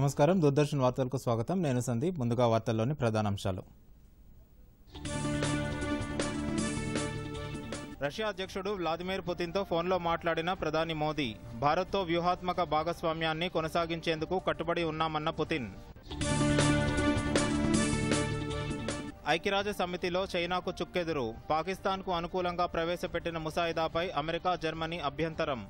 నమస్కారం దూరదర్శన్ వార్తలకు స్వాగతం నేను సందీప్ ముందుగా వార్తల్లోని ప్రధానాంశాలు రష్యా అధ్యక్షుడు వ్లాదిమిర్ పుతిన్తో ఫోన్లో మాట్లాడిన ప్రధాని మోదీ భారత్తో వ్యూహాత్మక భాగస్వామ్యాన్ని కొనసాగించేందుకు కట్టుబడి ఉన్నామన్న పుతిన్ ఐక్యరాజ్య సమితిలో చైనాకు చుక్కెదురు పాకిస్తాన్కు అనుకూలంగా ప్రవేశపెట్టిన ముసాయిదాపై అమెరికా జర్మనీ అభ్యంతరం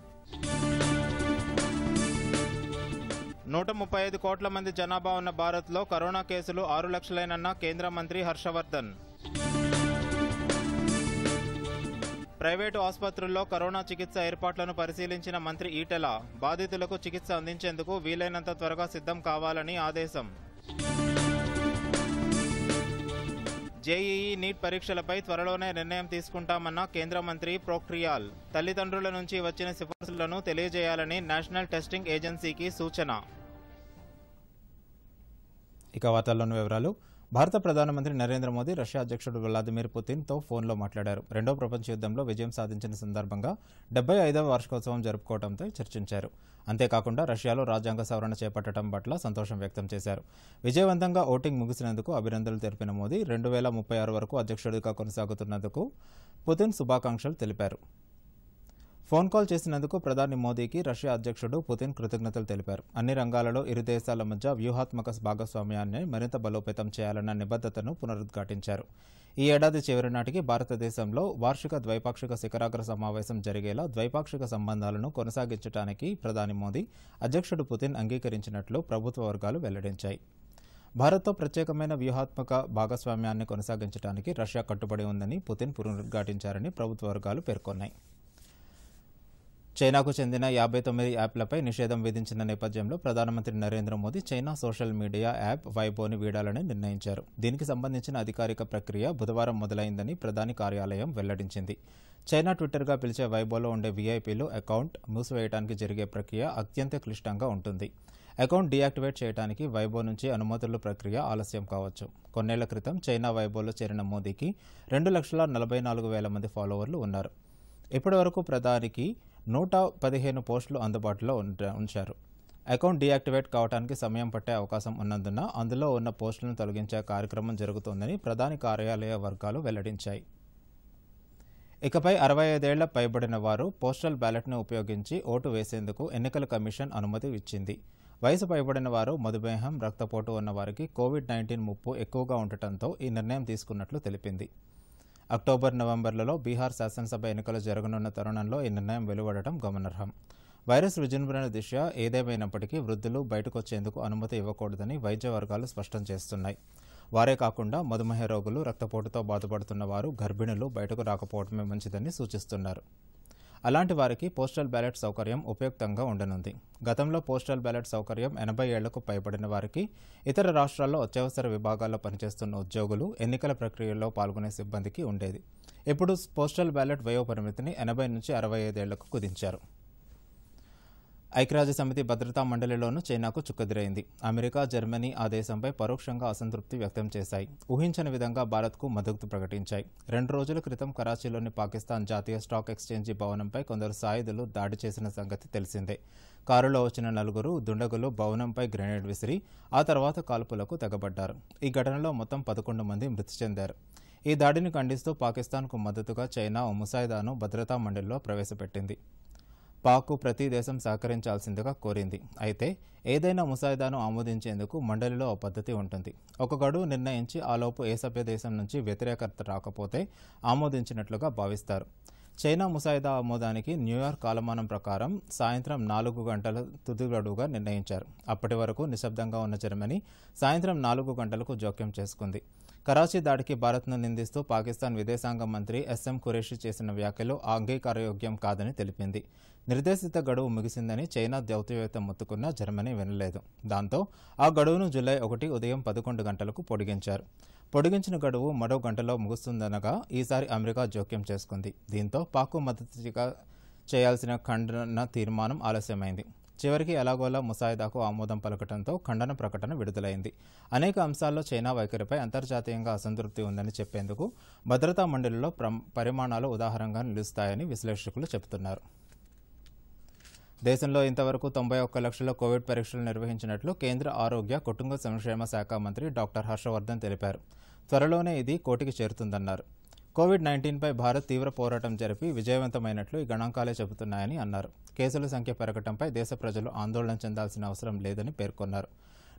నూట ముప్పై ఐదు కోట్ల మంది జనాభా ఉన్న భారత్లో కరోనా కేసులు ఆరు లక్షలైనన్న కేంద్ర మంత్రి హర్షవర్ధన్ ప్రైవేటు ఆసుపత్రుల్లో కరోనా చికిత్స ఏర్పాట్లను పరిశీలించిన మంత్రి ఈటెల బాధితులకు చికిత్స అందించేందుకు వీలైనంత త్వరగా సిద్ధం కావాలని ఆదేశం జేఈఈ నీట్ పరీక్షలపై త్వరలోనే నిర్ణయం తీసుకుంటామన్న కేంద్ర మంత్రి ప్రోక్రియాల్ తల్లిదండ్రుల నుంచి వచ్చిన సిఫార్సులను తెలియజేయాలని నేషనల్ టెస్టింగ్ ఏజెన్సీకి సూచన ఇక వార్తల్లోని వివరాలు భారత ప్రధానమంత్రి నరేంద్ర మోదీ రష్యా అధ్యక్షుడు వ్లాదిమిర్ పుతిన్తో ఫోన్లో మాట్లాడారు రెండో ప్రపంచ యుద్ధంలో విజయం సాధించిన సందర్భంగా డెబ్బై ఐదవ వార్షికోత్సవం జరుపుకోవడంపై చర్చించారు అంతేకాకుండా రష్యాలో రాజ్యాంగ సవరణ చేపట్టడం పట్ల సంతోషం వ్యక్తం చేశారు విజయవంతంగా ఓటింగ్ ముగిసినందుకు అభినందనలు తెలిపిన మోదీ రెండు వేల ముప్పై ఆరు వరకు అధ్యక్షుడిగా కొనసాగుతున్నందుకు పుతిన్ శుభాకాంక్షలు తెలిపారు ఫోన్ కాల్ చేసినందుకు ప్రధాని మోదీకి రష్యా అధ్యక్షుడు పుతిన్ కృతజ్ఞతలు తెలిపారు అన్ని రంగాలలో ఇరు దేశాల మధ్య వ్యూహాత్మక భాగస్వామ్యాన్ని మరింత బలోపేతం చేయాలన్న నిబద్ధతను పునరుద్ఘాటించారు ఈ ఏడాది చివరి నాటికి భారతదేశంలో వార్షిక ద్వైపాక్షిక శిఖరాగ్ర సమావేశం జరిగేలా ద్వైపాక్షిక సంబంధాలను కొనసాగించడానికి ప్రధాని మోదీ అధ్యక్షుడు పుతిన్ అంగీకరించినట్లు ప్రభుత్వ వర్గాలు వెల్లడించాయి భారత్తో ప్రత్యేకమైన వ్యూహాత్మక భాగస్వామ్యాన్ని కొనసాగించడానికి రష్యా కట్టుబడి ఉందని పుతిన్ పునరుద్ఘాటించారని ప్రభుత్వ వర్గాలు పేర్కొన్నాయి చైనాకు చెందిన యాభై తొమ్మిది యాప్లపై నిషేధం విధించిన నేపథ్యంలో ప్రధానమంత్రి Narendra Modi China social media app వైబోని వీడాలని నిర్ణయించారు దీనికి సంబంధించిన అధికారిక ప్రక్రియ బుధవారం మొదలైందని ప్రధాని కార్యాలయం వెల్లడించింది చైనా ట్విట్టర్గా పిలిచే వైబోలో ఉండే వీఐపీలు అకౌంట్ మూసివేయడానికి జరిగే ప్రక్రియ అత్యంత క్లిష్టంగా ఉంటుంది అకౌంట్ డియాక్టివేట్ చేయడానికి వైబో నుంచి అనుమతుల ప్రక్రియ ఆలస్యం కావచ్చు కొన్నేళ్ల క్రితం చైనా వైబోలో చేరిన మోదీకి రెండు లక్షల నలభై నాలుగు వేల మంది ఫాలోవర్లు ఉన్నారు ఇప్పటివరకు ప్రధానికి నూట పదిహేను పోస్టులు అందుబాటులో ఉంచారు అకౌంట్ డీయాక్టివేట్ కావడానికి సమయం పట్టే అవకాశం ఉన్నందున అందులో ఉన్న పోస్టులను తొలగించే కార్యక్రమం జరుగుతోందని ప్రధాని కార్యాలయ వర్గాలు వెల్లడించాయి ఇకపై అరవై ఐదేళ్ల పైబడిన వారు పోస్టల్ బ్యాలెట్ను ఉపయోగించి ఓటు వేసేందుకు ఎన్నికల కమిషన్ అనుమతి ఇచ్చింది వయసు పైబడిన వారు మధుమేహం రక్తపోటు ఉన్న వారికి కోవిడ్ నైన్టీన్ ముప్పు ఎక్కువగా ఉండటంతో ఈ నిర్ణయం తీసుకున్నట్లు తెలిపింది అక్టోబర్ నవంబర్లలో బీహార్ శాసనసభ ఎన్నికలు జరగనున్న తరుణంలో ఈ నిర్ణయం వెలువడటం గమనార్హం వైరస్ విజృంభణ దిశ ఏదేమైనప్పటికీ వృద్ధులు బయటకొచ్చేందుకు అనుమతి ఇవ్వకూడదని వైద్య వర్గాలు స్పష్టం చేస్తున్నాయి వారే కాకుండా మధుమేహ రోగులు రక్తపోటుతో బాధపడుతున్న వారు గర్భిణులు బయటకు రాకపోవడమే మంచిదని సూచిస్తున్నారు అలాంటి వారికి పోస్టల్ బ్యాలెట్ సౌకర్యం ఉపయుక్తంగా ఉండనుంది గతంలో పోస్టల్ బ్యాలెట్ సౌకర్యం ఎనభై ఏళ్లకు పైబడిన వారికి ఇతర రాష్ట్రాల్లో అత్యవసర విభాగాల్లో పనిచేస్తున్న ఉద్యోగులు ఎన్నికల ప్రక్రియల్లో పాల్గొనే సిబ్బందికి ఉండేది ఇప్పుడు పోస్టల్ బ్యాలెట్ వయోపరిమితిని ఎనభై నుంచి అరవై ఐదేళ్లకు కుదించారు ఐక్యరాజ్య సమితి భద్రతా మండలిలోనూ చైనాకు చుక్కదిరైంది అమెరికా జర్మనీ ఆ దేశంపై పరోక్షంగా అసంతృప్తి వ్యక్తం చేశాయి ఊహించని విధంగా భారత్కు మద్దతు ప్రకటించాయి రెండు రోజుల క్రితం కరాచీలోని పాకిస్తాన్ జాతీయ స్టాక్ ఎక్స్చేంజి భవనంపై కొందరు సాయుధులు దాడి చేసిన సంగతి తెలిసిందే కారులో వచ్చిన నలుగురు దుండగులు భవనంపై గ్రెనేడ్ విసిరి ఆ తర్వాత కాల్పులకు తెగబడ్డారు ఈ ఘటనలో మొత్తం పదకొండు మంది మృతి చెందారు ఈ దాడిని ఖండిస్తూ పాకిస్తాన్కు మద్దతుగా చైనా ముసాయిదాను భద్రతా మండలిలో ప్రవేశపెట్టింది పాక్కు ప్రతి దేశం సహకరించాల్సిందిగా కోరింది అయితే ఏదైనా ముసాయిదాను ఆమోదించేందుకు మండలిలో ఓ పద్ధతి ఉంటుంది ఒక గడువు నిర్ణయించి ఆలోపు ఏ సభ్య దేశం నుంచి వ్యతిరేకత రాకపోతే ఆమోదించినట్లుగా భావిస్తారు చైనా ముసాయిదా ఆమోదానికి న్యూయార్క్ కాలమానం ప్రకారం సాయంత్రం నాలుగు గంటల తుది గడువుగా నిర్ణయించారు అప్పటి వరకు నిశ్శబ్దంగా ఉన్న జర్మనీ సాయంత్రం నాలుగు గంటలకు జోక్యం చేసుకుంది కరాచీ దాడికి భారత్ను నిందిస్తూ పాకిస్తాన్ విదేశాంగ మంత్రి ఎస్ఎం ఖురేషి చేసిన వ్యాఖ్యలు అంగీకారయోగ్యం కాదని తెలిపింది నిర్దేశిత గడువు ముగిసిందని చైనా దౌత్యవేత్త మొత్తుకున్నా జర్మనీ వినలేదు దాంతో ఆ గడువును జులై ఒకటి ఉదయం పదకొండు గంటలకు పొడిగించారు పొడిగించిన గడువు మరో గంటలో ముగుస్తుందనగా ఈసారి అమెరికా జోక్యం చేసుకుంది దీంతో పాకు మద్దతుగా చేయాల్సిన ఖండన తీర్మానం ఆలస్యమైంది చివరికి ఎలాగోలా ముసాయిదాకు ఆమోదం పలకటంతో ఖండన ప్రకటన విడుదలైంది అనేక అంశాల్లో చైనా వైఖరిపై అంతర్జాతీయంగా అసంతృప్తి ఉందని చెప్పేందుకు భద్రతా మండలిలో పరిమాణాలు ఉదాహరణగా నిలుస్తాయని విశ్లేషకులు చెబుతున్నారు దేశంలో ఇంతవరకు తొంభై ఒక్క లక్షల కోవిడ్ పరీక్షలు నిర్వహించినట్లు కేంద్ర ఆరోగ్య కుటుంబ సంక్షేమ శాఖ మంత్రి డాక్టర్ హర్షవర్ధన్ తెలిపారు త్వరలోనే ఇది కోటికి చేరుతుందన్నారు కోవిడ్ నైన్టీన్పై భారత్ తీవ్ర పోరాటం జరిపి విజయవంతమైనట్లు ఈ గణాంకాలే చెబుతున్నాయని అన్నారు కేసుల సంఖ్య పెరగటంపై దేశ ప్రజలు ఆందోళన చెందాల్సిన అవసరం లేదని పేర్కొన్నారు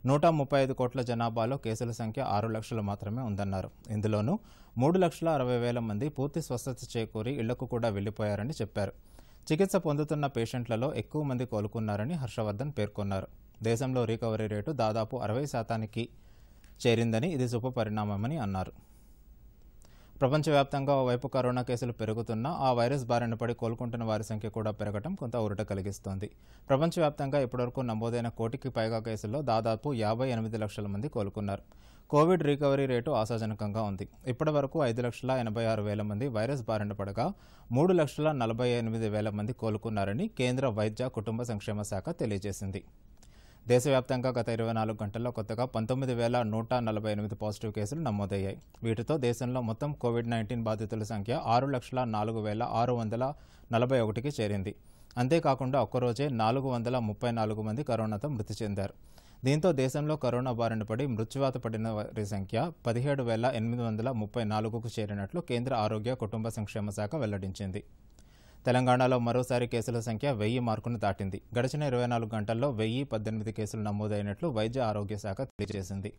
నూట ముప్పై ఐదు కోట్ల జనాభాలో కేసుల సంఖ్య ఆరు లక్షలు మాత్రమే ఉందన్నారు ఇందులోనూ మూడు లక్షల అరవై వేల మంది పూర్తి స్వస్థత చేకూరి ఇళ్లకు కూడా వెళ్లిపోయారని చెప్పారు చికిత్స పొందుతున్న పేషెంట్లలో ఎక్కువ మంది కోలుకున్నారని హర్షవర్ధన్ పేర్కొన్నారు దేశంలో రికవరీ రేటు దాదాపు అరవై శాతానికి చేరిందని ఇది శుభ పరిణామమని అన్నారు ప్రపంచవ్యాప్తంగా ఓవైపు కరోనా కేసులు పెరుగుతున్నా ఆ వైరస్ బారిన పడి కోలుకుంటున్న వారి సంఖ్య కూడా పెరగటం కొంత ఊరట కలిగిస్తోంది ప్రపంచవ్యాప్తంగా ఇప్పటివరకు నమోదైన కోటికి పైగా కేసుల్లో దాదాపు యాభై ఎనిమిది లక్షల మంది కోలుకున్నారు కోవిడ్ రికవరీ రేటు ఆశాజనకంగా ఉంది ఇప్పటి వరకు ఐదు లక్షల ఎనభై ఆరు వేల మంది వైరస్ బారిన పడగా మూడు లక్షల నలభై ఎనిమిది వేల మంది కోలుకున్నారని కేంద్ర వైద్య కుటుంబ సంక్షేమ శాఖ తెలియజేసింది దేశవ్యాప్తంగా గత ఇరవై నాలుగు గంటల్లో కొత్తగా పంతొమ్మిది వేల నూట నలభై ఎనిమిది పాజిటివ్ కేసులు నమోదయ్యాయి వీటితో దేశంలో మొత్తం కోవిడ్ నైన్టీన్ బాధితుల సంఖ్య ఆరు లక్షల నాలుగు వేల ఆరు వందల నలభై ఒకటికి చేరింది అంతేకాకుండా ఒక్కరోజే నాలుగు వందల ముప్పై నాలుగు మంది కరోనాతో మృతి చెందారు దీంతో దేశంలో కరోనా బారిన పడి మృత్యువాత పడిన వారి సంఖ్య పదిహేడు వేల ఎనిమిది వందల ముప్పై నాలుగుకు చేరినట్లు కేంద్ర ఆరోగ్య కుటుంబ సంక్షేమ శాఖ వెల్లడించింది తెలంగాణలో మరోసారి కేసుల సంఖ్య వెయ్యి మార్కును దాటింది గడిచిన ఇరవై నాలుగు గంటల్లో వెయ్యి పద్దెనిమిది కేసులు నమోదైనట్లు వైద్య ఆరోగ్య శాఖ తెలియజేసింది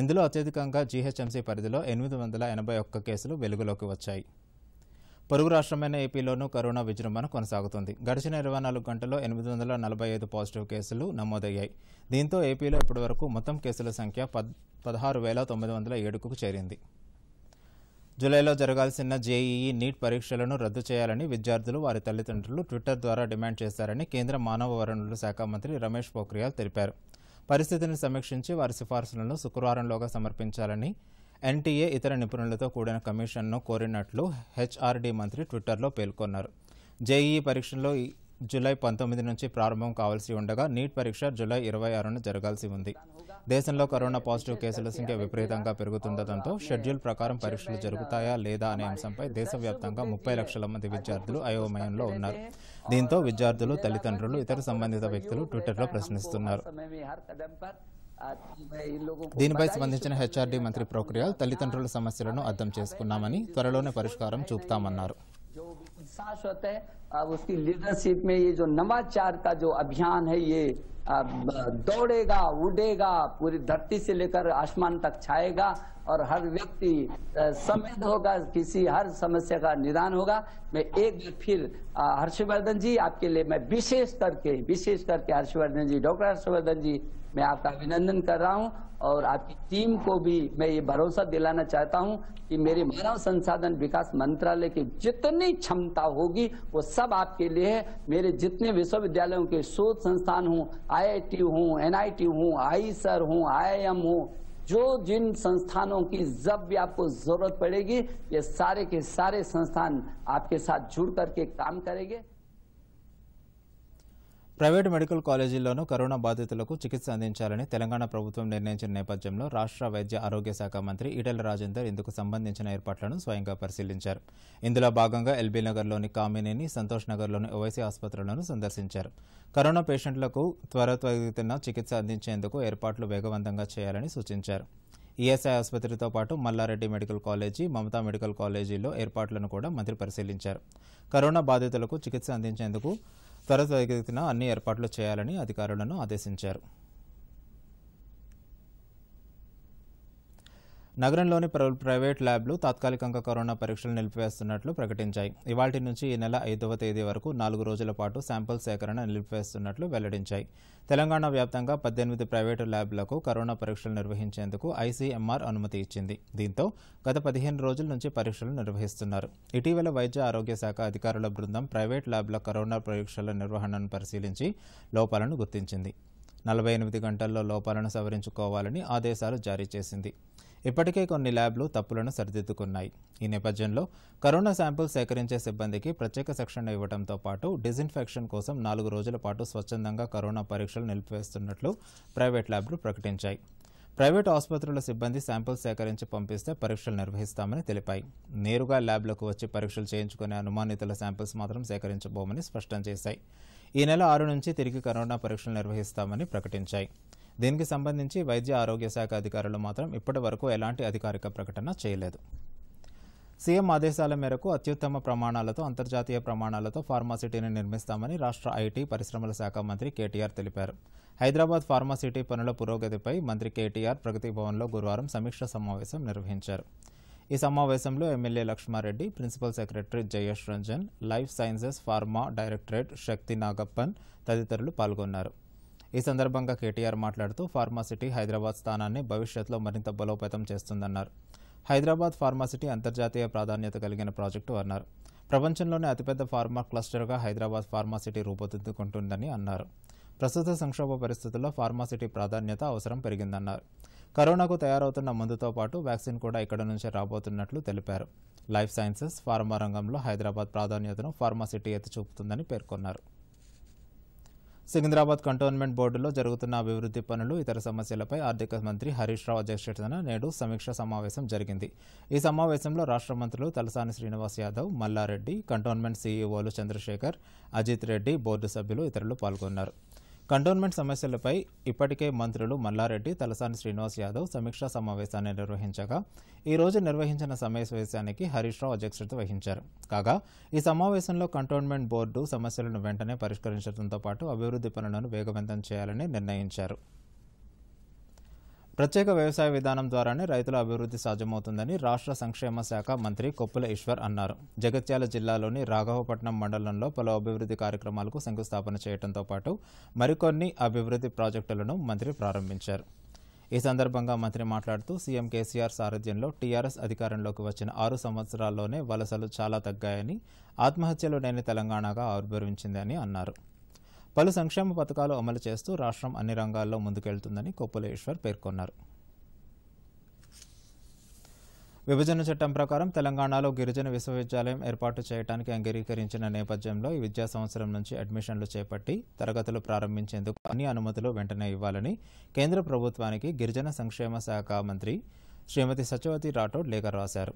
ఇందులో అత్యధికంగా జీహెచ్ఎంసీ పరిధిలో ఎనిమిది వందల ఎనభై ఒక్క కేసులు వెలుగులోకి వచ్చాయి పొరుగు రాష్ట్రమైన ఏపీలోనూ కరోనా విజృంభణ కొనసాగుతుంది గడిచిన ఇరవై నాలుగు గంటల్లో ఎనిమిది వందల నలభై ఐదు పాజిటివ్ కేసులు నమోదయ్యాయి దీంతో ఏపీలో ఇప్పటివరకు మొత్తం కేసుల సంఖ్య పద్ పదహారు వేల తొమ్మిది వందల ఏడుకు చేరింది జూలైలో జరగాల్సిన జేఈఈ నీట్ పరీక్షలను రద్దు చేయాలని విద్యార్థులు వారి తల్లిదండ్రులు ట్విట్టర్ ద్వారా డిమాండ్ చేశారని కేంద్ర మానవ వనరుల శాఖ మంత్రి రమేష్ పోఖ్రియాల్ తెలిపారు పరిస్థితిని సమీక్షించి వారి సిఫార్సులను శుక్రవారంలోగా సమర్పించాలని ఎన్టీఏ ఇతర నిపుణులతో కూడిన కమిషన్ను కోరినట్లు హెచ్ఆర్డీ మంత్రి ట్విట్టర్లో పేర్కొన్నారు జేఈఈ పరీక్షల్లో జూలై పంతొమ్మిది నుంచి ప్రారంభం కావాల్సి ఉండగా నీట్ పరీక్ష జూలై ఇరవై ఆరున జరగాల్సి ఉంది దేశంలో కరోనా పాజిటివ్ కేసుల సంఖ్య విపరీతంగా పెరుగుతుండటంతో షెడ్యూల్ ప్రకారం పరీక్షలు జరుగుతాయా లేదా అనే అంశంపై దేశవ్యాప్తంగా ముప్పై లక్షల మంది విద్యార్థులు అయోమయంలో ఉన్నారు దీంతో విద్యార్థులు తల్లిదండ్రులు ఇతర సంబంధిత వ్యక్తులు ట్విట్టర్లో ప్రశ్నిస్తున్నారు దీనిపై స్పందించిన హెచ్ఆర్డీ మంత్రి ప్రోక్రియాల్ తల్లిదండ్రుల సమస్యలను అర్థం చేసుకున్నామని త్వరలోనే పరిష్కారం చూపుతామన్నారు जो एहसास होता है अब उसकी लीडरशिप में ये जो नवाचार का जो अभियान है ये दौड़ेगा उड़ेगा पूरी धरती से लेकर आसमान तक छाएगा और हर व्यक्ति समृद्ध होगा किसी हर समस्या का निदान होगा मैं एक बार फिर हर्षवर्धन जी आपके लिए मैं विशेष करके विशेष करके हर्षवर्धन जी डॉक्टर हर्षवर्धन जी मैं आपका अभिनंदन कर रहा हूं और आपकी टीम को भी मैं ये भरोसा दिलाना चाहता हूं कि मेरे मानव संसाधन विकास मंत्रालय की जितनी क्षमता होगी वो सब आपके लिए है मेरे जितने विश्वविद्यालयों के शोध संस्थान हूँ आईआईटी हूँ एनआईटी हूँ आईसर हूँ आईआईएम हूँ जो जिन संस्थानों की जब भी आपको जरूरत पड़ेगी ये सारे के सारे संस्थान आपके साथ जुड़ करके काम करेंगे ప్రైవేటు మెడికల్ కాలేజీల్లోనూ కరోనా బాధితులకు చికిత్స అందించాలని తెలంగాణ ప్రభుత్వం నిర్ణయించిన నేపథ్యంలో రాష్ట్ర వైద్య ఆరోగ్య శాఖ మంత్రి ఈటెల రాజేందర్ ఇందుకు సంబంధించిన ఏర్పాట్లను స్వయంగా పరిశీలించారు ఇందులో భాగంగా ఎల్బీ నగర్లోని కామినేని సంతోష్ నగర్లోని ఓవైసీ ఆసుపత్రులను సందర్శించారు కరోనా పేషెంట్లకు త్వరత్వరితన చికిత్స అందించేందుకు ఏర్పాట్లు వేగవంతంగా చేయాలని సూచించారు ఈఎస్ఐ ఆసుపత్రితో పాటు Malla Reddy medical college Mamata medical కాలేజీలో ఏర్పాట్లను కూడా మంత్రి పరిశీలించారు కరోనా బాధితులకు చికిత్స అందించేందుకు త్వరతగతిన అన్ని ఏర్పాట్లు చేయాలని అధికారులను ఆదేశించారు నగరంలోని ప్రైవేట్ ల్యాబ్లు తాత్కాలికంగా కరోనా పరీక్షలు నిలిపివేస్తున్నట్లు ప్రకటించాయి ఇవాటి నుంచి ఈ నెల ఐదవ తేదీ వరకు నాలుగు రోజుల పాటు శాంపుల్ సేకరణ నిలిపివేస్తున్నట్లు వెల్లడించాయి తెలంగాణ వ్యాప్తంగా పద్దెనిమిది ప్రైవేటు ల్యాబ్లకు కరోనా పరీక్షలు నిర్వహించేందుకు ఐసీఎంఆర్ అనుమతి ఇచ్చింది దీంతో గత పదిహేను రోజుల నుంచి పరీక్షలు నిర్వహిస్తున్నారు ఇటీవల వైద్య ఆరోగ్య శాఖ అధికారుల బృందం ప్రైవేట్ ల్యాబ్ల కరోనా పరీక్షల నిర్వహణను పరిశీలించి లోపాలను గుర్తించింది నలభై ఎనిమిది గంటల్లో లోపాలను సవరించుకోవాలని ఆదేశాలు జారీ చేసింది ఇప్పటికే కొన్ని ల్యాబ్లు తప్పులను సరిదిద్దుకున్నాయి ఈ నేపథ్యంలో కరోనా శాంపిల్ సేకరించే సిబ్బందికి ప్రత్యేక శిక్షణ ఇవ్వడంతో పాటు డిజిన్ఫెక్షన్ కోసం నాలుగు రోజుల పాటు స్వచ్ఛందంగా కరోనా పరీక్షలు నిలిపివేస్తున్నట్లు ప్రైవేట్ ల్యాబ్లు ప్రకటించాయి ప్రైవేట్ ఆసుపత్రుల సిబ్బంది శాంపిల్స్ సేకరించి పంపిస్తే పరీక్షలు నిర్వహిస్తామని తెలిపాయి నేరుగా ల్యాబ్లకు వచ్చి పరీక్షలు చేయించుకునే అనుమానితుల శాంపిల్స్ మాత్రం సేకరించబోమని స్పష్టం చేశాయి ఈ నెల ఆరు నుంచి తిరిగి కరోనా పరీక్షలు నిర్వహిస్తామని ప్రకటించాయి దీనికి సంబంధించి వైద్య ఆరోగ్య శాఖ అధికారులు మాత్రం ఇప్పటి వరకు ఎలాంటి అధికారిక ప్రకటన చేయలేదు సీఎం ఆదేశాల మేరకు అత్యుత్తమ ప్రమాణాలతో అంతర్జాతీయ ప్రమాణాలతో ఫార్మాసిటీని నిర్మిస్తామని రాష్ట్ర ఐటీ పరిశ్రమల శాఖ మంత్రి కేటీఆర్ తెలిపారు హైదరాబాద్ ఫార్మాసిటీ పనుల పురోగతిపై మంత్రి కేటీఆర్ ప్రగతి భవన్లో గురువారం సమీక్ష సమావేశం నిర్వహించారు ఈ సమావేశంలో MLA Laxma Reddy principal secretary Jayesh Ranjan life sciences pharma directorate Shakti Nagappan తదితరులు పాల్గొన్నారు ఈ సందర్భంగా కేటీఆర్ మాట్లాడుతూ ఫార్మాసిటీ హైదరాబాద్ స్థానాన్ని భవిష్యత్తులో మరింత బలోపేతం చేస్తుందన్నారు హైదరాబాద్ ఫార్మాసిటీ అంతర్జాతీయ ప్రాధాన్యత కలిగిన ప్రాజెక్టు అన్నారు ప్రపంచంలోనే అతిపెద్ద ఫార్మా క్లస్టర్గా హైదరాబాద్ ఫార్మాసిటీ రూపుదిద్దుకుంటుందని అన్నారు ప్రస్తుత సంక్షోభ పరిస్థితుల్లో ఫార్మాసిటీ ప్రాధాన్యత అవసరం పెరిగిందన్నారు కరోనాకు తయారవుతున్న మందుతో పాటు వ్యాక్సిన్ కూడా ఇక్కడ నుంచే రాబోతున్నట్లు తెలిపారు లైఫ్ సైన్సెస్ ఫార్మా రంగంలో హైదరాబాద్ ప్రాధాన్యతను ఫార్మాసిటీ ఎత్తి చూపుతుందని పేర్కొన్నారు సికింద్రాబాద్ కంటోన్మెంట్ బోర్డులో జరుగుతున్న అభివృద్ధి పనులు ఇతర సమస్యలపై ఆర్థిక మంత్రి హరీష్ రావు అధ్యక్షతన నేడు సమీక్ష సమావేశం జరిగింది ఈ సమావేశంలో రాష్ట్ర మంత్రులు తలసాని శ్రీనివాస్ యాదవ్ మల్లారెడ్డి కంటోన్మెంట్ సీఈఓలు చంద్రశేఖర్ అజిత్ రెడ్డి బోర్డు సభ్యులు ఇతరులు పాల్గొన్నారు కంటోన్మెంట్ సమస్యలపై ఇప్పటికే మంత్రులు మల్లారెడ్డి తలసాని శ్రీనివాస్ యాదవ్ సమీక్షా సమావేశాన్ని నిర్వహించగా ఈ రోజు నిర్వహించిన సమావేశానికి హరీష్ రావు అధ్యక్షత వహించారు కాగా ఈ సమావేశంలో కంటోన్మెంట్ బోర్డు సమస్యలను వెంటనే పరిష్కరించడంతో పాటు అభివృద్ధి పనులను వేగవంతం చేయాలని నిర్ణయించారు ప్రత్యేక వ్యవసాయ విధానం ద్వారానే రైతుల అభివృద్ధి సాధ్యమవుతుందని రాష్ట్ర సంక్షేమ శాఖ మంత్రి కొప్పుల ఈశ్వర్ అన్నారు జగత్యాల జిల్లాలోని రాఘవపట్నం మండలంలో పలు అభివృద్ధి కార్యక్రమాలకు శంకుస్థాపన చేయడంతో పాటు మరికొన్ని అభివృద్ధి ప్రాజెక్టులను మంత్రి ప్రారంభించారు ఈ సందర్భంగా మంత్రి మాట్లాడుతూ సీఎం కేసీఆర్ సారథ్యంలో టీఆర్ఎస్ అధికారంలోకి వచ్చిన ఆరు సంవత్సరాల్లోనే వలసలు చాలా తగ్గాయని ఆత్మహత్యలు లేని తెలంగాణగా ఆవిర్భవించిందని అన్నారు పలు సంక్షేమ పథకాలు అమలు చేస్తూ రాష్ట్రం అన్ని రంగాల్లో ముందుకెళ్తుందని కొప్పులేశ్వర్ పేర్కొన్నారు విభజన చట్టం ప్రకారం తెలంగాణలో గిరిజన విశ్వవిద్యాలయం ఏర్పాటు చేయడానికి అంగీకరించిన నేపథ్యంలో ఈ విద్యా సంవత్సరం నుంచి అడ్మిషన్లు చేపట్టి తరగతులు ప్రారంభించేందుకు అన్ని అనుమతులు వెంటనే ఇవ్వాలని కేంద్ర ప్రభుత్వానికి గిరిజన సంక్షేమ శాఖ మంత్రి శ్రీమతి సత్యవతి రాఠోడ్ లేఖ రాశారు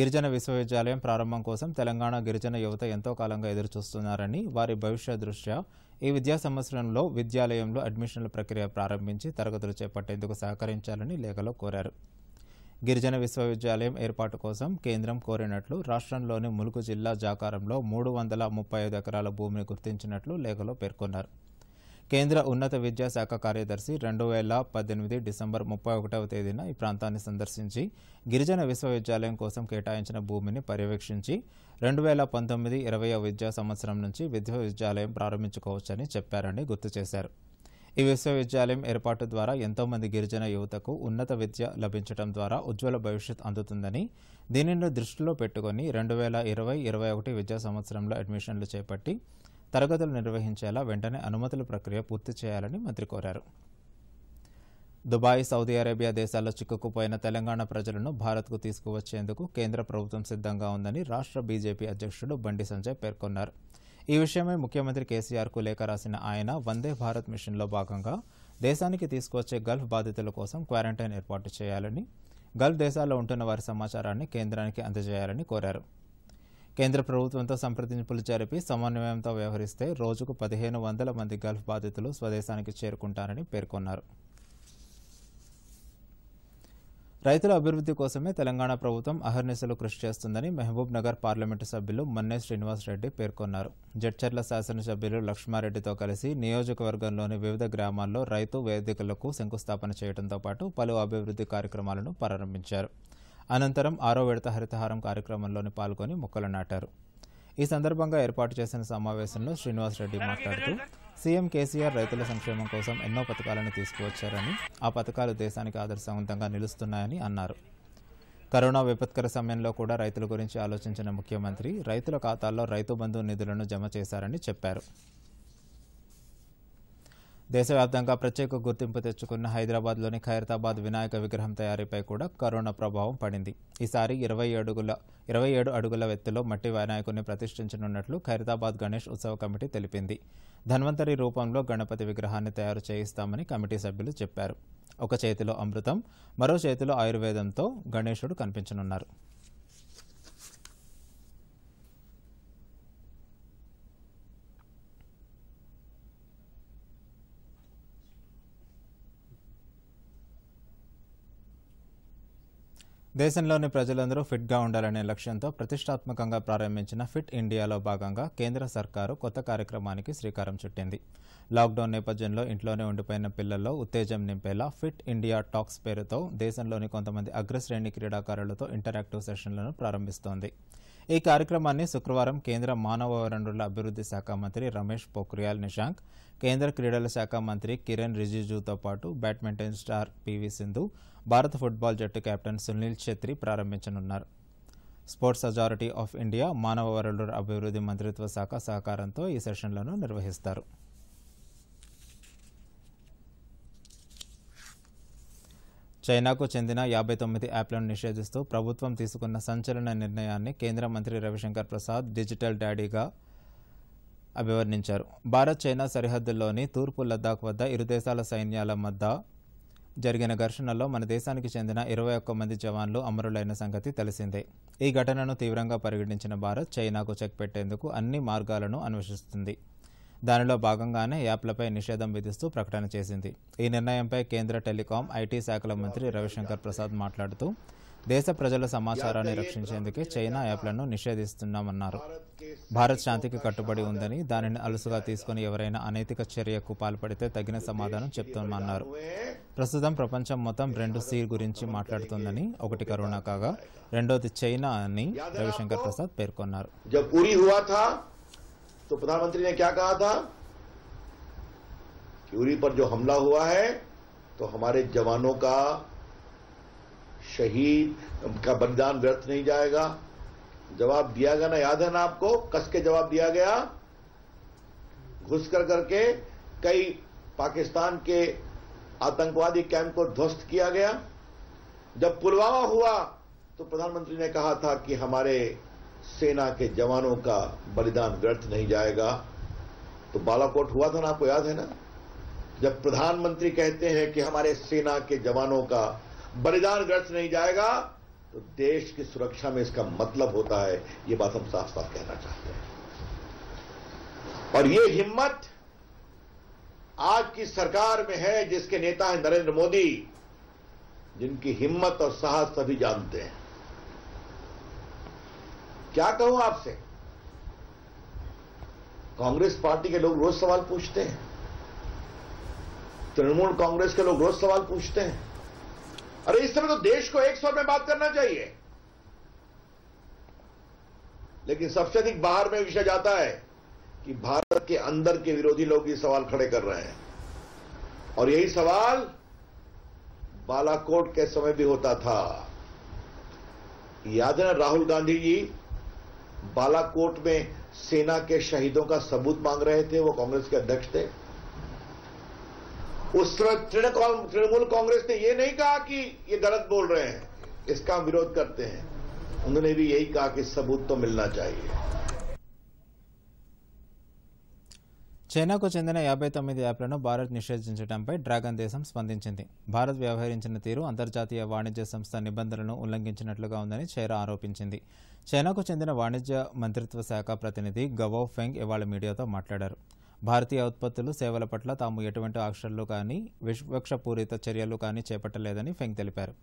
గిరిజన విశ్వవిద్యాలయం ప్రారంభం కోసం తెలంగాణ గిరిజన యువత ఎంతో కాలంగా ఎదురుచూస్తున్నారని వారి భవిష్యత్ దృష్ట్యా ఈ విద్యా సంవత్సరంలో విద్యాలయంలో అడ్మిషన్ల ప్రక్రియ ప్రారంభించి తరగతులు చేపట్టేందుకు సహకరించాలని లేఖలో కోరారు గిరిజన విశ్వవిద్యాలయం ఏర్పాటు కోసం కేంద్రం కోరినట్లు రాష్ట్రంలోని ములుగు జిల్లా జాకారంలో మూడు వందల ముప్పై ఐదు ఎకరాల భూమిని గుర్తించినట్లు లేఖలో పేర్కొన్నారు కేంద్ర ఉన్నత విద్యాశాఖ కార్యదర్శి రెండు వేల పద్దెనిమిది డిసెంబర్ ముప్పై ఒకటవ తేదీన ఈ ప్రాంతాన్ని సందర్శించి గిరిజన విశ్వవిద్యాలయం కోసం కేటాయించిన భూమిని పర్యవేక్షించి రెండు వేల పంతొమ్మిది ఇరవై విద్యా సంవత్సరం నుంచి విశ్వవిద్యాలయం ప్రారంభించుకోవచ్చని చెప్పారని గుర్తు చేశారు ఈ విశ్వవిద్యాలయం ఏర్పాటు ద్వారా ఎంతోమంది గిరిజన యువతకు ఉన్నత విద్య లభించడం ద్వారా ఉజ్వల భవిష్యత్ అందుతుందని దీనిని దృష్టిలో పెట్టుకుని రెండు వేల ఇరవై ఇరవై ఒకటి విద్యా సంవత్సరంలో అడ్మిషన్లు చేపట్టి తరగతులు నిర్వహించేలా వెంటనే అనుమతుల ప్రక్రియ పూర్తి చేయాలని మంత్రి కోరారు దుబాయ్ సౌదీ అరేబియా దేశాల్లో చిక్కుకుపోయిన తెలంగాణ ప్రజలను భారత్కు తీసుకువచ్చేందుకు కేంద్ర ప్రభుత్వం సిద్ధంగా ఉందని రాష్ట్ర బీజేపీ అధ్యక్షుడు బండి సంజయ్ పేర్కొన్నారు ఈ విషయమై ముఖ్యమంత్రి కేసీఆర్కు లేఖ రాసిన ఆయన వందే భారత్ మిషన్లో భాగంగా దేశానికి తీసుకువచ్చే గల్ఫ్ బాధితుల కోసం క్వారంటైన్ ఏర్పాటు చేయాలని గల్ఫ్ దేశాల్లో ఉంటున్న వారి సమాచారాన్ని కేంద్రానికి అందజేయాలని కోరారు కేంద్ర ప్రభుత్వంతో సంప్రదింపులు జరిపి సమన్వయంతో వ్యవహరిస్తే రోజుకు పదిహేను వందల మంది గల్ఫ్ బాధితులు స్వదేశానికి చేరుకుంటారని పేర్కొన్నారు రైతుల అభివృద్ధి కోసమే తెలంగాణ ప్రభుత్వం అహర్నిశలు కృషి చేస్తుందని మహబూబ్ నగర్ పార్లమెంటు సభ్యులు మన్నే శ్రీనివాసరెడ్డి పేర్కొన్నారు జడ్చర్ల శాసనసభ్యులు లక్ష్మారెడ్డితో కలిసి నియోజకవర్గంలోని వివిధ గ్రామాల్లో రైతు వేదికలకు శంకుస్థాపన చేయడంతో పాటు పలు అభివృద్ధి కార్యక్రమాలను ప్రారంభించారు అనంతరం ఆరో విడత హరితహారం కార్యక్రమంలోని పాల్గొని మొక్కలు నాటారు ఈ సందర్భంగా ఏర్పాటు చేసిన సమావేశంలో శ్రీనివాస్ రెడ్డి మాట్లాడుతూ సీఎం కేసీఆర్ రైతుల సంక్షేమం కోసం ఎన్నో పథకాలను తీసుకువచ్చారని ఆ పథకాలు దేశానికి ఆదర్శవంతంగా నిలుస్తున్నాయని అన్నారు కరోనా విపత్కర సమయంలో కూడా రైతుల గురించి ఆలోచించిన ముఖ్యమంత్రి రైతుల ఖాతాల్లో రైతు బంధు నిధులను జమ చేశారని చెప్పారు దేశవ్యాప్తంగా ప్రత్యేక గుర్తింపు తెచ్చుకున్న హైదరాబాద్లోని ఖైరతాబాద్ వినాయక విగ్రహం తయారీపై కూడా కరోనా ప్రభావం పడింది ఈసారి ఇరవై అడుగుల ఇరవై ఏడు అడుగుల వెత్తులో మట్టి వినాయకుడిని ప్రతిష్ఠించనున్నట్లు ఖైరతాబాద్ గణేష్ ఉత్సవ కమిటీ తెలిపింది ధన్వంతరి రూపంలో గణపతి విగ్రహాన్ని తయారు చేయిస్తామని కమిటీ సభ్యులు చెప్పారు ఒక చేతిలో అమృతం మరో చేతిలో ఆయుర్వేదంతో గణేశుడు కనిపించనున్నారు దేశంలోని ప్రజలందరూ ఫిట్గా ఉండాలనే లక్ష్యంతో ప్రతిష్టాత్మకంగా ప్రారంభించిన ఫిట్ ఇండియాలో భాగంగా కేంద్ర సర్కారు కొత్త కార్యక్రమానికి శ్రీకారం చుట్టింది లాక్డౌన్ నేపథ్యంలో ఇంట్లోనే ఉండిపోయిన పిల్లల్లో ఉత్తేజం నింపేలా ఫిట్ ఇండియా టాక్స్ పేరుతో దేశంలోని కొంతమంది అగ్రశ్రేణి క్రీడాకారులతో ఇంటరాక్టివ్ సెషన్లను ప్రారంభిస్తోంది ఈ కార్యక్రమాన్ని శుక్రవారం కేంద్ర మానవ వనరుల అభివృద్ధి శాఖ మంత్రి రమేష్ పోఖ్రియాల్ నిశాంక్ కేంద్ర క్రీడల శాఖ మంత్రి కిరణ్ రిజిజుతో పాటు బ్యాడ్మింటన్ స్టార్ పివి సింధు భారత ఫుట్బాల్ జట్టు కెప్టెన్ సునీల్ ఛెత్రి ప్రారంభించనున్నారు స్పోర్ట్స్ అథారిటీ ఆఫ్ ఇండియా మానవ వనరుల అభివృద్ధి మంత్రిత్వ శాఖ సహకారంతో ఈ సెషన్లను నిర్వహిస్తారు చైనాకు చెందిన యాభై తొమ్మిది యాప్లను నిషేధిస్తూ ప్రభుత్వం తీసుకున్న సంచలన నిర్ణయాన్ని కేంద్ర మంత్రి రవిశంకర్ ప్రసాద్ డిజిటల్ డాడీగా అభివర్ణించారు భారత్ చైనా సరిహద్దుల్లోని తూర్పు లద్దాఖ్ వద్ద ఇరు దేశాల సైన్యాల మధ్య జరిగిన ఘర్షణలో మన దేశానికి చెందిన ఇరవై ఒక్క మంది జవాన్లు అమరులైన సంగతి తెలిసిందే ఈ ఘటనను తీవ్రంగా పరిగణించిన భారత్ చైనాకు చెక్ పెట్టేందుకు అన్ని మార్గాలను అన్వేషిస్తుంది దానిలో భాగంగానే యాప్లపై నిషేధం విధిస్తూ ప్రకటన చేసింది ఈ నిర్ణయంపై కేంద్ర టెలికాం ఐటీ శాఖల మంత్రి రవిశంకర్ ప్రసాద్ మాట్లాడుతూ దేశ ప్రజల సమాచారాన్ని రక్షించేందుకే చైనా యాప్లను నిషేధిస్తున్నామన్నారు భారత్ శాంతికి కట్టుబడి ఉందని దానిని అలుసుగా తీసుకుని ఎవరైనా అనైతిక చర్యకు పాల్పడితే తగిన సమాధానం చెప్తున్నామన్నారు ప్రస్తుతం ప్రపంచం మొత్తం రెండు సీ గురించి మాట్లాడుతుందని ఒకటి కరోనా కాగా రెండోది చైనా అని రవిశంకర్ ప్రసాద్ పేర్కొన్నారు तो प्रधानमंत्री ने क्या कहा था कि उरी पर जो हमला हुआ है तो हमारे जवानों का शहीद का बलिदान व्यर्थ नहीं जाएगा जवाब दिया गया ना याद है ना आपको कस के जवाब दिया गया घुस कर करके कई पाकिस्तान के आतंकवादी कैंप को ध्वस्त किया गया जब पुलवामा हुआ तो प्रधानमंत्री ने कहा था कि हमारे सेना के जवानों का बलिदान व्यर्थ नहीं जाएगा तो बालाकोट हुआ था ना आपको याद है ना जब प्रधानमंत्री कहते हैं कि हमारे सेना के जवानों का बलिदान व्यर्थ नहीं जाएगा तो देश की सुरक्षा में इसका मतलब होता है ये बात हम साफ साफ कहना चाहते हैं और ये हिम्मत आज की सरकार में है जिसके नेता हैं नरेंद्र मोदी जिनकी हिम्मत और साहस सभी जानते हैं क्या कहूं आपसे कांग्रेस पार्टी के लोग रोज सवाल पूछते हैं तृणमूल कांग्रेस के लोग रोज सवाल पूछते हैं अरे इस समय तो देश को एक स्वर में बात करना चाहिए लेकिन सबसे अधिक बाहर में विषय जाता है कि भारत के अंदर के विरोधी लोग ये सवाल खड़े कर रहे हैं और यही सवाल बालाकोट के समय भी होता था याद है ना राहुल गांधी जी बालाकोट में सेना के शहीदों का सबूत मांग रहे थे वो कांग्रेस के अध्यक्ष थे उस तृणमूल कांग्रेस ने ये नहीं कहा कि ये गलत बोल रहे हैं इसका हम विरोध करते हैं उन्होंने भी यही कहा कि सबूत तो मिलना चाहिए చైనాకు చెందిన యాభై తొమ్మిది యాప్లను భారత్ నిషేధించడంపై డ్రాగన్ దేశం స్పందించింది భారత్ వ్యవహరించిన తీరు అంతర్జాతీయ వాణిజ్య సంస్థ నిబంధనలను ఉల్లంఘించినట్లుగా ఉందని చైనా ఆరోపించింది చైనాకు చెందిన వాణిజ్య మంత్రిత్వ శాఖ ప్రతినిధి గవో ఫెంగ్ ఇవాళ మీడియాతో మాట్లాడారు భారతీయ ఉత్పత్తులు సేవల పట్ల తాము ఎటువంటి ఆక్షన్లు కానీ వివక్షపూరిత చర్యలు కానీ చేపట్టలేదని ఫెంగ్ తెలిపారు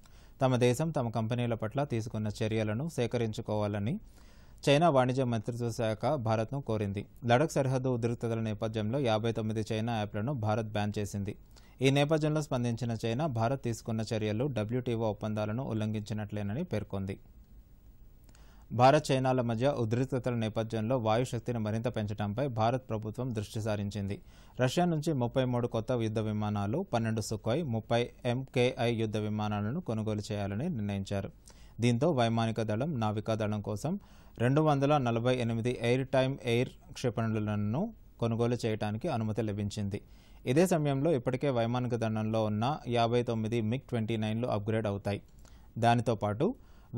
తమ దేశం తమ కంపెనీల పట్ల తీసుకున్న చర్యలను సేకరించుకోవాలని చైనా వాణిజ్య మంత్రిత్వ శాఖ భారత్ను కోరింది లడక్ సరిహద్దు ఉద్రిక్తతల నేపథ్యంలో యాభై తొమ్మిది చైనా యాప్లను భారత్ బ్యాన్ చేసింది ఈ నేపథ్యంలో స్పందించిన చైనా భారత్ తీసుకున్న చర్యలు డబ్ల్యూటీఓ ఒప్పందాలను ఉల్లంఘించినట్లేనని పేర్కొంది భారత్ చైనాల మధ్య ఉద్రిక్తతల నేపథ్యంలో వాయుశక్తిని మరింత పెంచడంపై భారత్ ప్రభుత్వం దృష్టి సారించింది రష్యా నుంచి ముప్పై మూడు కొత్త యుద్ధ విమానాలు పన్నెండు సుఖోయ్ ముప్పై ఎంకేఐ యుద్ధ విమానాలను కొనుగోలు చేయాలని నిర్ణయించారు దీంతో వైమానిక దళం నావికా దళం కోసం రెండు వందల నలభై ఎనిమిది ఎయిర్ టైమ్ ఎయిర్ క్షిపణులను కొనుగోలు చేయడానికి అనుమతి లభించింది ఇదే సమయంలో ఇప్పటికే వైమానిక దండంలో ఉన్న యాభై తొమ్మిది మిగ్ ట్వంటీ నైన్లు అప్గ్రేడ్ అవుతాయి దానితో పాటు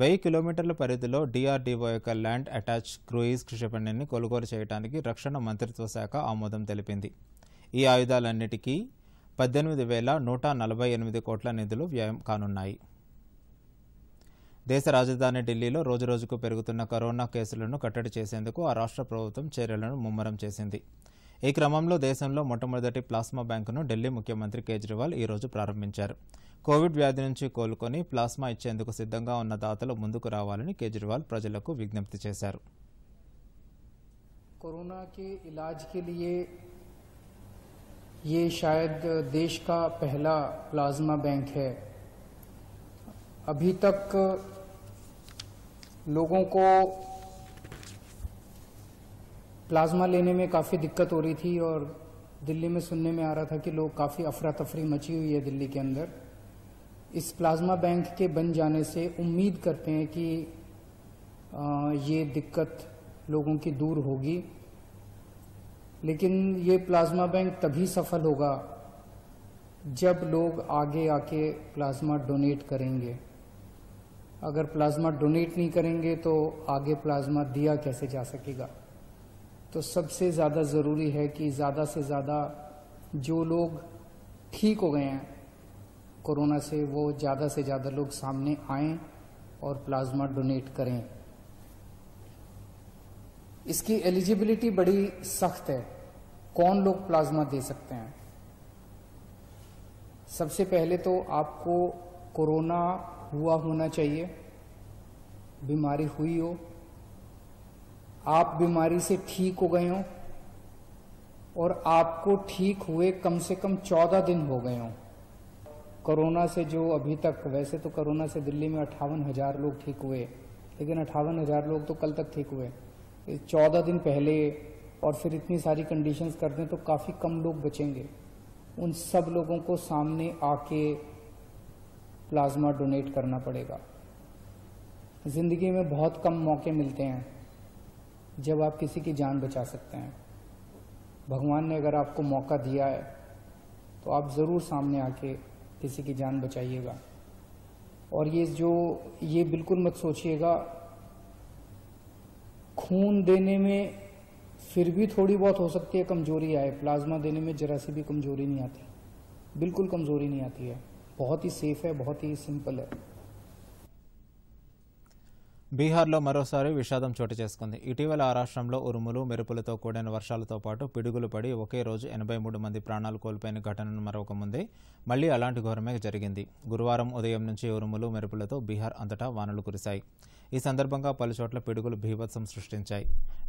వెయ్యి కిలోమీటర్ల పరిధిలో డిఆర్డీఓ యొక్క ల్యాండ్ అటాచ్ క్రూయిజ్ క్షిపణిని కొనుగోలు చేయడానికి రక్షణ మంత్రిత్వ శాఖ ఆమోదం తెలిపింది ఈ ఆయుధాలన్నిటికీ పద్దెనిమిది వేల నూట నలభై ఎనిమిది కోట్ల నిధులు వ్యయం కానున్నాయి దేశ రాజధాని ఢిల్లీలో రోజురోజుకు పెరుగుతున్న కరోనా కేసులను కట్టడి చేసేందుకు ఆ రాష్ట్ర ప్రభుత్వం చర్యలను ముమ్మరం చేసింది ఈ క్రమంలో దేశంలో మొట్టమొదటి ప్లాస్మా బ్యాంకును ఢిల్లీ ముఖ్యమంత్రి కేజ్రీవాల్ ఈరోజు ప్రారంభించారు కోవిడ్ వ్యాధి నుంచి కోలుకొని ప్లాస్మా ఇచ్చేందుకు సిద్ధంగా ఉన్న దాతలు ముందుకు రావాలని కేజ్రీవాల్ ప్రజలకు విజ్ఞప్తి చేశారు ये शायद देश का पहला प्लाज्मा बैंक है अभी तक लोगों को प्लाज्मा लेने में काफ़ी दिक्कत हो रही थी और दिल्ली में सुनने में आ रहा था कि लोग काफ़ी अफरा तफरी मची हुई है दिल्ली के अंदर इस प्लाज्मा बैंक के बन जाने से उम्मीद करते हैं कि ये दिक्कत लोगों की दूर होगी लेकिन ये प्लाज्मा बैंक तभी सफल होगा जब लोग आगे आके प्लाज्मा डोनेट करेंगे अगर प्लाज्मा डोनेट नहीं करेंगे तो आगे प्लाज्मा दिया कैसे जा सकेगा तो सबसे ज़्यादा ज़रूरी है कि ज़्यादा से ज़्यादा जो लोग ठीक हो गए हैं कोरोना से वो ज़्यादा से ज़्यादा लोग सामने आएं और प्लाज्मा डोनेट करें इसकी एलिजिबिलिटी बड़ी सख्त है कौन लोग प्लाज्मा दे सकते हैं सबसे पहले तो आपको कोरोना हुआ होना चाहिए बीमारी हुई हो आप बीमारी से ठीक हो गए हो और आपको ठीक हुए कम से कम चौदह दिन हो गए हो कोरोना से जो अभी तक वैसे तो कोरोना से दिल्ली में अट्ठावन हजार लोग ठीक हुए लेकिन अट्ठावन हजार लोग तो कल तक ठीक हुए तो चौदह दिन पहले और फिर इतनी सारी कंडीशंस कर दें तो काफ़ी कम लोग बचेंगे उन सब लोगों को सामने आके प्लाज्मा डोनेट करना पड़ेगा ज़िंदगी में बहुत कम मौके मिलते हैं जब आप किसी की जान बचा सकते हैं भगवान ने अगर आपको मौका दिया है तो आप ज़रूर सामने आके किसी की जान बचाइएगा और ये जो ये बिल्कुल मत सोचिएगा खून देने में फिर भी थोड़ी बहुत हो सकती है कमजोरी आए प्लाज्मा देने में जरा सी भी कमजोरी नहीं आती बिल्कुल कमजोरी नहीं आती है బహుత్ సేఫ్ బహుత్ है బీహార్లో మరోసారి విషాదం చోటు చేసుకుంది ఇటీవల ఆ రాష్ట్రంలో ఉరుములు మెరుపులతో కూడిన వర్షాలతో పాటు పిడుగులు పడి ఒకే రోజు ఎనభై మూడు మంది ప్రాణాలు కోల్పోయిన ఘటనను మరొక ముందే మళ్లీ అలాంటి ఘోరమే జరిగింది గురువారం ఉదయం నుంచి ఉరుములు మెరుపులతో బీహార్ అంతటా వానలు కురిశాయి ఈ సందర్భంగా పలుచోట్ల పిడుగులు భీభత్సం సృష్టించాయి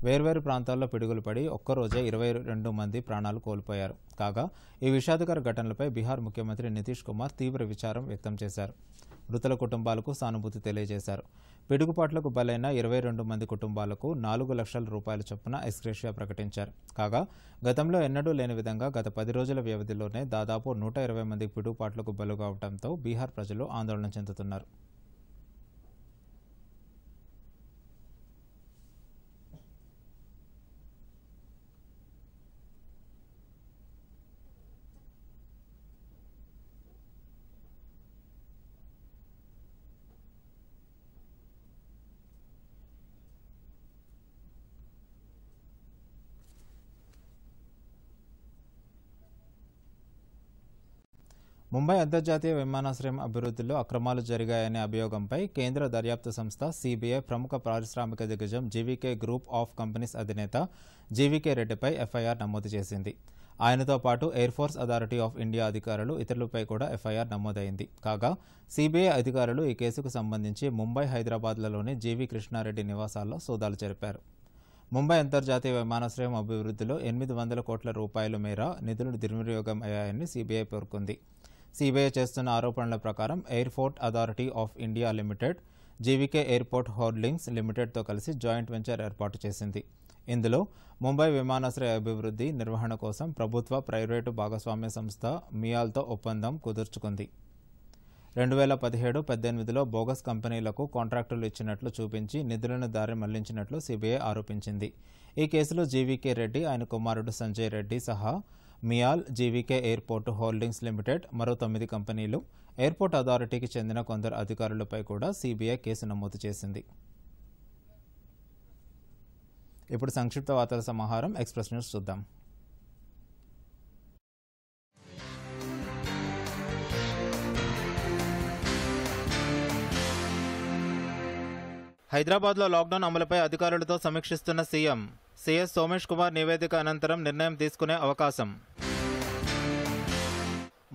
వేర్వేరు ప్రాంతాల్లో పిడుగులు పడి ఒక్కరోజే ఇరవై రెండు మంది ప్రాణాలు కోల్పోయారు కాగా ఈ విషాదకర ఘటనలపై బీహార్ ముఖ్యమంత్రి నితీష్ కుమార్ తీవ్ర విచారం వ్యక్తం చేశారు మృతుల కుటుంబాలకు సానుభూతి తెలియజేశారు పిడుగుపాట్లకు బలైన ఇరవై రెండు మంది కుటుంబాలకు నాలుగు లక్షల రూపాయల చొప్పున ఎస్క్రేషియా ప్రకటించారు కాగా గతంలో ఎన్నడూ లేని విధంగా గత పది రోజుల వ్యవధిలోనే దాదాపు నూట ఇరవై మంది పిడుగుపాట్లకు బలుగావడంతో బీహార్ ప్రజలు ఆందోళన చెందుతున్నారు ముంబై అంతర్జాతీయ విమానాశ్రయం అభివృద్ధిలో అక్రమాలు జరిగాయనే అభియోగంపై కేంద్ర దర్యాప్తు సంస్థ సిబిఐ ప్రముఖ పారిశ్రామిక దిగ్గజం జీవీకే గ్రూప్ ఆఫ్ కంపెనీస్ అధినేత జీవీకే రెడ్డిపై ఎఫ్ఐఆర్ నమోదు చేసింది ఆయనతో పాటు air force authority of India అధికారులు ఇతరులపై కూడా ఎఫ్ఐఆర్ నమోదైంది కాగా సిబిఐ అధికారులు ఈ కేసుకు సంబంధించి ముంబై హైదరాబాద్లలోని జీవి కృష్ణారెడ్డి నివాసాల్లో సోదాలు జరిపారు ముంబై అంతర్జాతీయ విమానాశ్రయం అభివృద్ధిలో ఎనిమిది వందల కోట్ల రూపాయల మేర నిధులు దుర్వినియోగం అయ్యాయని సిబిఐ పేర్కొంది సిబిఐ చేస్తున్న ఆరోపణల ప్రకారం airport authority of India limited GVK airport holdings లిమిటెడ్తో కలిసి జాయింట్ వెంచర్ ఏర్పాటు చేసింది ఇందులో ముంబై విమానాశ్రయ అభివృద్ధి నిర్వహణ కోసం ప్రభుత్వ ప్రైవేటు భాగస్వామ్య సంస్థ మియాల్తో ఒప్పందం కుదుర్చుకుంది రెండు వేల పదిహేడు పద్దెనిమిదిలో బోగస్ కంపెనీలకు కాంట్రాక్టులు ఇచ్చినట్లు చూపించి నిధులను దారి మళ్లించినట్లు సిబిఐ ఆరోపించింది ఈ కేసులో జీవీకే రెడ్డి ఆయన కుమారుడు సంజయ్ రెడ్డి సహా MIAL GVK airport holdings limited మరో తొమ్మిది కంపెనీలు ఎయిర్పోర్ట్ అథారిటీకి చెందిన కొందరు అధికారులపై కూడా సీబీఐ కేసు నమోదు చేసింది ఇప్పుడు సంక్షిప్త వార్తల సమాహారం ఎక్స్ప్రెస్ న్యూస్ చూద్దాం హైదరాబాద్లో లాక్డౌన్ అమలుపై అధికారులతో సమీక్షిస్తున్న సీఎం సీఎస్ సోమేష్ కుమార్ నివేదిక అనంతరం నిర్ణయం తీసుకునే అవకాశం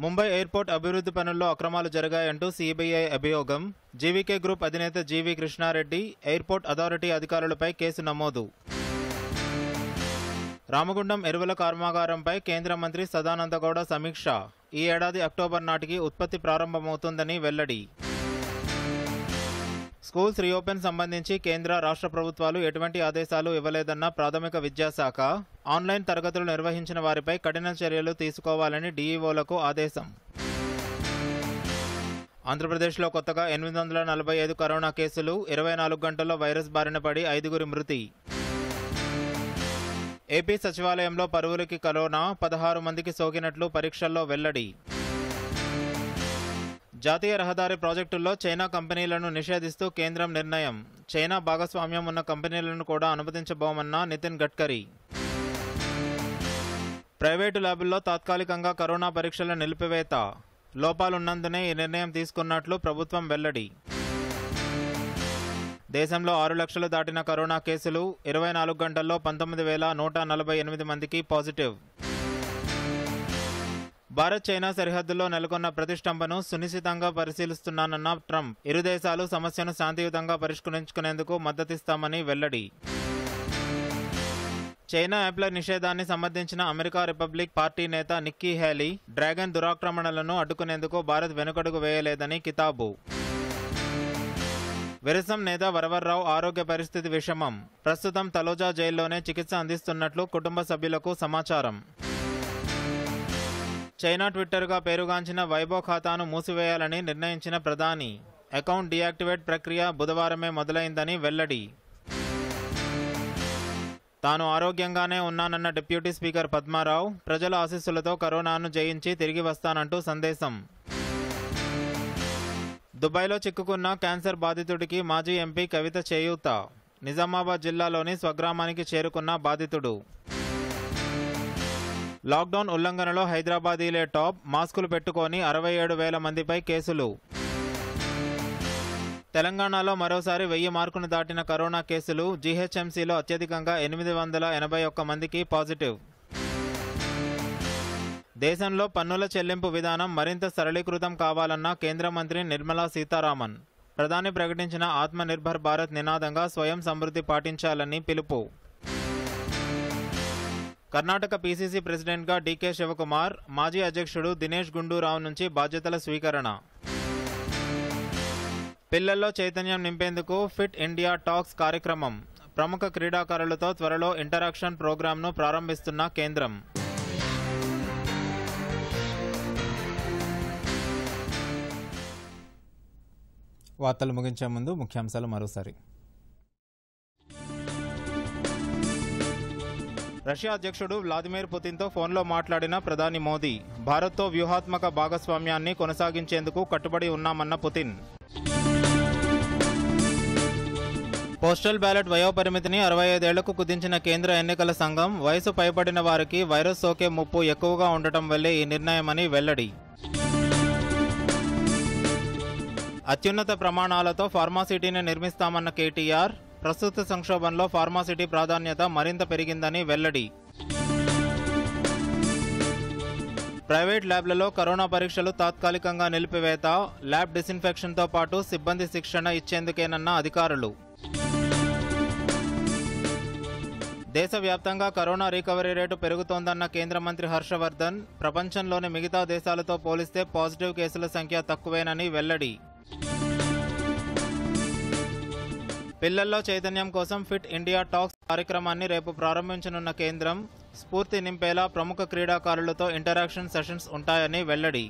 ముంబై ఎయిర్పోర్ట్ అభివృద్ధి పనుల్లో అక్రమాలు జరిగాయంటూ సీబీఐ అభియోగం జీవీకే గ్రూప్ అధినేత జీవి కృష్ణారెడ్డి ఎయిర్పోర్ట్ అథారిటీ అధికారులపై కేసు నమోదు రామగుండం ఎరువుల కర్మాగారంపై కేంద్ర మంత్రి సదానందగౌడ సమీక్ష ఈ ఏడాది అక్టోబర్ నాటికి ఉత్పత్తి ప్రారంభమవుతుందని వెల్లడి స్కూల్స్ రీఓపెన్ సంబంధించి కేంద్ర రాష్ట్ర ప్రభుత్వాలు ఎటువంటి ఆదేశాలు ఇవ్వలేదన్న ప్రాథమిక విద్యాశాఖ ఆన్లైన్ తరగతులు నిర్వహించిన వారిపై కఠిన చర్యలు తీసుకోవాలని డీఈఓలకు ఆదేశం ఆంధ్రప్రదేశ్లో కొత్తగా ఎనిమిది వందల నలభై ఐదు కరోనా కేసులు ఇరవై నాలుగు గంటల్లో వైరస్ బారిన పడి ఐదుగురి మృతి ఏపీ సచివాలయంలో పరువులకి కరోనా పదహారు మందికి సోకినట్లు పరీక్షల్లో వెల్లడి జాతీయ రహదారి ప్రాజెక్టుల్లో చైనా కంపెనీలను నిషేధిస్తూ కేంద్రం నిర్ణయం చైనా భాగస్వామ్యం ఉన్న కంపెనీలను కూడా అనుమతించబోమన్న నితిన్ గడ్కరీ ప్రైవేటు ల్యాబుల్లో తాత్కాలికంగా కరోనా పరీక్షల నిలిపివేత లోపాలున్నందునే ఈ నిర్ణయం తీసుకున్నట్లు ప్రభుత్వం వెల్లడి దేశంలో ఆరు లక్షలు దాటిన కరోనా కేసులు ఇరవై నాలుగు గంటల్లో పంతొమ్మిది వేల నూట నలభై ఎనిమిది మందికి పాజిటివ్ భారత్ చైనా సరిహద్దులో నెలకొన్న ప్రతిష్టంభను సునిశ్చితంగా పరిశీలిస్తున్నానన్న ట్రంప్ ఇరు దేశాలు సమస్యను శాంతియుతంగా పరిష్కరించుకునేందుకు మద్దతిస్తామని వెల్లడి చైనా యాప్ల నిషేధాన్ని సంబంధించిన అమెరికా రిపబ్లిక్ పార్టీ నేత నిక్కీ హ్యాలీ డ్రాగన్ దురాక్రమణలను అడ్డుకునేందుకు భారత్ వెనుకడుగు వేయలేదని కితాబు విరసం నేత వరవర్రావు ఆరోగ్య పరిస్థితి విషమం ప్రస్తుతం తలోజా జైల్లోనే చికిత్స అందిస్తున్నట్లు కుటుంబ సభ్యులకు సమాచారం చైనా ట్విట్టర్గా పేరుగాంచిన వైబో ఖాతాను మూసివేయాలని నిర్ణయించిన ప్రధాని అకౌంట్ డియాక్టివేట్ ప్రక్రియ బుధవారమే మొదలైందని వెల్లడి తాను ఆరోగ్యంగానే ఉన్నానన్న డిప్యూటీ స్పీకర్ పద్మారావు ప్రజల ఆశీస్సులతో కరోనాను జయించి తిరిగి వస్తానంటూ సందేశం దుబాయ్లో చిక్కుకున్న క్యాన్సర్ బాధితుడికి మాజీ ఎంపీ కవిత చేయూత నిజామాబాద్ జిల్లాలోని స్వగ్రామానికి చేరుకున్న బాధితుడు లాక్డౌన్ ఉల్లంఘనలో హైదరాబాదీలే టాప్ మాస్కులు పెట్టుకొని అరవై ఏడు వేల మందిపై కేసులు తెలంగాణలో మరోసారి వెయ్యి మార్కును దాటిన కరోనా కేసులు జీహెచ్ఎంసీలో అత్యధికంగా ఎనిమిది వందల ఎనభై ఒక్క మందికి పాజిటివ్ దేశంలో పన్నుల చెల్లింపు విధానం మరింత సరళీకృతం కావాలన్న కేంద్ర మంత్రి నిర్మలా సీతారామన్ ప్రధాని ప్రకటించిన ఆత్మనిర్భర్ భారత్ నినాదంగా స్వయం సమృద్ధి పాటించాలని పిలుపు కర్ణాటక పీసీసీ ప్రెసిడెంట్గా డీకే శివకుమార్ మాజీ అధ్యక్షుడు దినేష్ గుండూరావు నుంచి బాధ్యతల స్వీకరణ పిల్లల్లో చైతన్యం నింపేందుకు ఫిట్ ఇండియా టాక్స్ కార్యక్రమం ప్రముఖ క్రీడాకారులతో త్వరలో ఇంటరాక్షన్ ప్రోగ్రాంను ప్రారంభిస్తున్న కేంద్రం వార్తలు ముగించే ముందు ముఖ్యాంశాలు మరోసారి రష్యా అధ్యక్షుడు వ్లాదిమిర్ పుతిన్తో ఫోన్లో మాట్లాడిన ప్రధాని మోదీ భారత్తో వ్యూహాత్మక భాగస్వామ్యాన్ని కొనసాగించేందుకు కట్టుబడి ఉన్నామన్న పుతిన్ పోస్టల్ బ్యాలెట్ వయోపరిమితిని అరవై ఐదేళ్లకు కుదించిన కేంద్ర ఎన్నికల సంఘం వయసు పైబడిన వారికి వైరస్ సోకే ముప్పు ఎక్కువగా ఉండటం వల్లే ఈ నిర్ణయమని వెల్లడి అత్యున్నత ప్రమాణాలతో ఫార్మాసిటీని నిర్మిస్తామన్న కేటీఆర్ ప్రస్తుత సంక్షోభంలో ఫార్మాసిటీ ప్రాధాన్యత మరింత పెరిగిందని వెల్లడి ప్రైవేట్ ల్యాబ్లలో కరోనా పరీక్షలు తాత్కాలికంగా నిలిపివేత ల్యాబ్ డిస్ఇన్ఫెక్షన్తో పాటు సిబ్బంది శిక్షణ ఇచ్చేందుకేనన్న అధికారులు దేశవ్యాప్తంగా కరోనా రికవరీ రేటు పెరుగుతోందన్న కేంద్ర మంత్రి హర్షవర్ధన్ ప్రపంచంలోని మిగతా దేశాలతో పోలిస్తే పాజిటివ్ కేసుల సంఖ్య తక్కువేనని వెల్లడి పిల్లల్లో చైతన్యం కోసం ఫిట్ ఇండియా టాక్స్ కార్యక్రమాన్ని రేపు ప్రారంభించనున్న కేంద్రం స్ఫూర్తి నింపేలా ప్రముఖ క్రీడాకారులతో ఇంటరాక్షన్ సెషన్స్ ఉంటాయని వెల్లడి